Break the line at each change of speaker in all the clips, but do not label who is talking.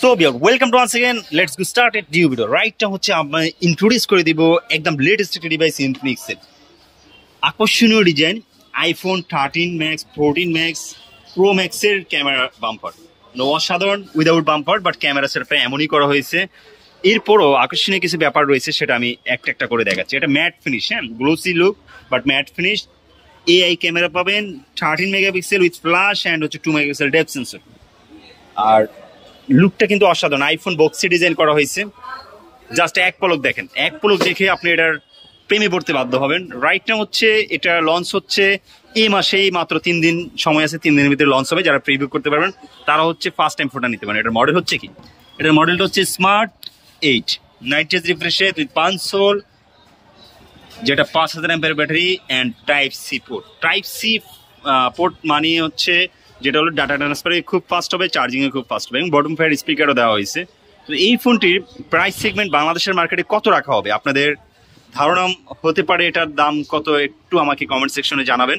so viewer welcome to one second let's go start at new video রাইটটা হচ্ছে আমরা introduce করে দিব একদম লেটেস্ট একটা ডিভাইস ইনফিনিক্সের আকর্ষণীয় design iPhone thirteen max fourteen max pro ম্যাক্সের ক্যামেরা বাম্পার অসাধারণ উইদাউট বাম্পার বাট ক্যামেরা সেটা এমনই করা হয়েছে এরপরও আকর্ষণীয় কিছু ব্যাপার রয়েছে সেটা আমি একটা একটা করে দেখাচ্ছি এটা ম্যাট ফিনিশ হ্যাঁ glossy look but matte finish AI camera পাবেন thirteen megapixel with flash and হচ্ছে টু মেগাপিক্সেল ডেপ সেন্সর আর লুকটা কিন্তু অসাধারণ আইফোন বক্সি ডিজাইন করা হয়েছে জাস্ট এক পলক দেখেন এক পলক দেখে আপনি এটার প্রেমে পড়তে বাধ্য হবেন রাইট হচ্ছে এটা লঞ্চ হচ্ছে এই মাসেই মাত্র তিন দিন সময় আছে তিন দিনের ভিতরে লঞ্চ হবে যারা প্রিভিউ করতে পারবেন তারা হচ্ছে ফার্স্ট টাইম ফোনটা নিতে পারেন এটার মডেল হচ্ছে কি এটার মডেলটা হচ্ছে স্মার্ট এইট নাইনটি রিফ্রেশে দুই পাঁচশোল যেটা পাঁচ হাজার ampere battery and type C port type C port মানে হচ্ছে যেটা হলো ডাটা ট্রান্সফারে খুব ফাস্ট হবে চার্জিংয়ে খুব ফাস্ট হবে এবং বটম ফায়ার স্পিকারও দেওয়া হয়েছে তো এই ফোনটির প্রাইস সেগমেন্ট বাংলাদেশের মার্কেটে কত রাখা হবে আপনাদের ধারণা হতে পারে এটার দাম কত একটু আমাকে কমেন্ট সেকশনে জানাবেন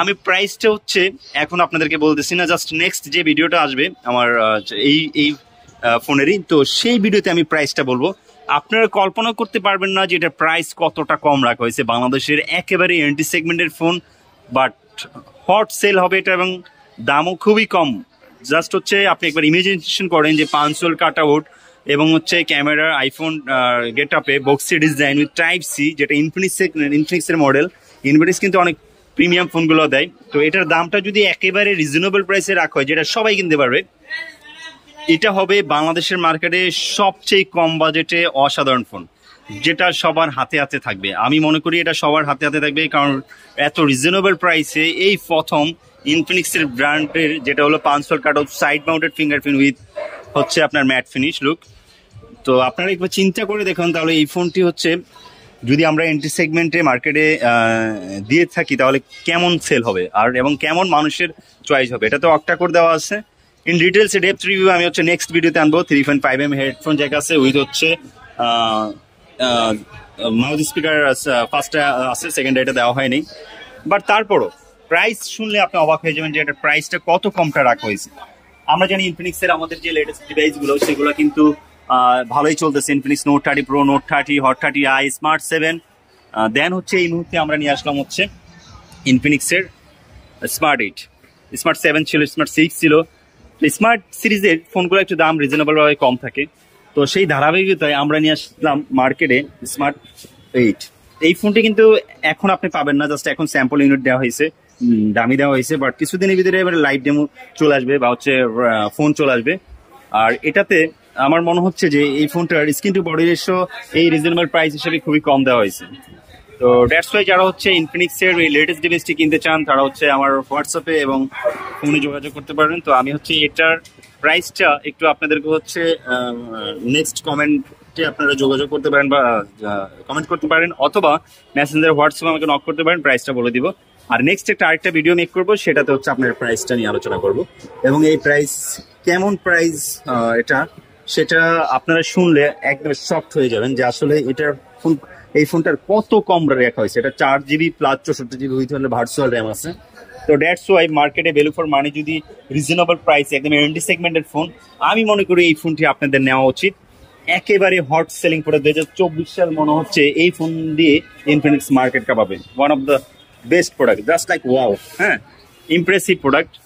আমি প্রাইসটা হচ্ছে এখন আপনাদেরকে বলতেছি না জাস্ট নেক্সট যে ভিডিওটা আসবে আমার এই এই ফোনেরই তো সেই ভিডিওতে আমি প্রাইসটা বলবো আপনারা কল্পনা করতে পারবেন না যে এটা প্রাইস কতটা কম রাখা হয়েছে বাংলাদেশের একেবারে এন্টি সেগমেন্টের ফোন বাট হট সেল হবে এটা এবং দামও খুবই কম জাস্ট হচ্ছে আপনি একবার ইমেজিনেশন করেন যে পাঁচশোল কাট আউট এবং হচ্ছে ক্যামেরার আইফোন গেট আপে boxy design with type C যেটা ইনফিনিক্স ইনফিনিক্সের মডেল ইনফিনিক্স কিন্তু অনেক প্রিমিয়াম ফোনগুলো দেয় তো এটার দামটা যদি একেবারে রিজনেবল প্রাইসে রাখা হয় যেটা সবাই কিনতে পারবে এটা হবে বাংলাদেশের মার্কেটে সবচেয়ে কম বাজেটে অসাধারণ ফোন যেটা সবার হাতে হাতে থাকবে আমি মনে করি এটা সবার হাতে হাতে থাকবে কারণ এত রিজনেবল প্রাইসে এই প্রথম ইনফিনিক্সের ব্র্যান্ডের যেটা হলো পাঁচশোর cut off side mounted fingerprint with হচ্ছে আপনার ম্যাট ফিনিশ লুক তো আপনারা একবার চিন্তা করে দেখুন তাহলে এই ফোনটি হচ্ছে যদি আমরা এন্ট্রি সেগমেন্টে মার্কেটে দিয়ে থাকি তাহলে কেমন সেল হবে আর এবং কেমন মানুষের চয়েস হবে এটা তো করে দেওয়া আছে ইন ডিটেলস ডেপথ রিভিউ আমি হচ্ছে নেক্সট ভিডিওতে আনবো three point five M headphone যে আছে উইথ হচ্ছে মাউথ স্পিকার ফার্স্টে আছে সেকেন্ডে এটা দেওয়া হয়নি বাট তারপরও প্রাইস শুনলে আপনি অবাক হয়ে যাবেন যে এটা প্রাইসটা কত কমটা রাখা হয়েছে আমরা জানি ইনফিনিক্সের আমাদের যে লেটেস্ট ডিভাইসগুলো সেগুলো কিন্তু ভালোই চলতেছে Infinix note thirty pro note thirty hot thirty i smart seven then হচ্ছে এই মুহূর্তে আমরা নিয়ে আসলাম হচ্ছে ইনফিনিক্সের স্মার্ট এইট স্মার্ট সেভেন ছিল স্মার্ট সিক্স ছিল স্মার্ট সিরিজের ফোনগুলো একটু দাম রিজনেবলভাবে কম থাকে তো সেই ধারাবাহিকতায় আমরা নিয়ে আসলাম মার্কেটে স্মার্ট এইট এই ফোনটি কিন্তু এখন আপনি পাবেন না জাস্ট এখন স্যাম্পল ইউনিট দেওয়া হয়েছে দামি দেওয়া হয়েছে বাট কিছুদিনের ভিতরে এবার লাইভ ডেমো চলে আসবে বা হচ্ছে ফোন চলে আসবে আর এটাতে আমার মনে হচ্ছে যে এই ফোনটার স্ক্রিন টু বডি রেশো এই রিজনেবল প্রাইস হিসেবে খুবই কম দেওয়া হয়েছে তো ডেটস ওয়াই যারা হচ্ছে ইনফিনিক্সের এই লেটেস্ট ডিভাইসটি কিনতে চান তারা হচ্ছে আমার হোয়াটসঅ্যাপে এবং ফোনে যোগাযোগ করতে পারবেন তো আমি হচ্ছে এটার প্রাইসটা একটু আপনাদেরকে হচ্ছে নেক্সট কমেন্টে আপনারা যোগাযোগ করতে পারেন বা কমেন্ট করতে পারেন অথবা মেসেঞ্জার হোয়াটসঅ্যাপ আমাকে নক করতে পারেন প্রাইসটা বলে দিব আর নেক্সট একটা আরেকটা ভিডিও মেক করবো সেটাতে হচ্ছে আপনার প্রাইসটা নিয়ে আলোচনা করব এবং এই প্রাইস কেমন প্রাইস এটা সেটা আপনারা শুনলে একদম সফট হয়ে যাবেন যে আসলে এটার ফোন এই ফোনটার কত কম রেখা হয়েছে এটা চার জিবি প্লাস চৌষট্টি জিবি দুই ধরনের ভার্চুয়াল র্যাম আছে তো ড্যাটস ওয়াই মার্কেটে ভ্যালু ফর মানি যদি রিজনেবল প্রাইস একদম এন্ডি সেগমেন্টের ফোন আমি মনে করি এই ফোনটি আপনাদের নেওয়া উচিত একেবারে হট সেলিং প্রোডাক্ট দু হাজার চব্বিশ সাল মনে হচ্ছে এই ফোন দিয়ে ইনফিনিক্স মার্কেট পাবেন one of the best product just like wow হ্যাঁ ইমপ্রেসিভ প্রোডাক্ট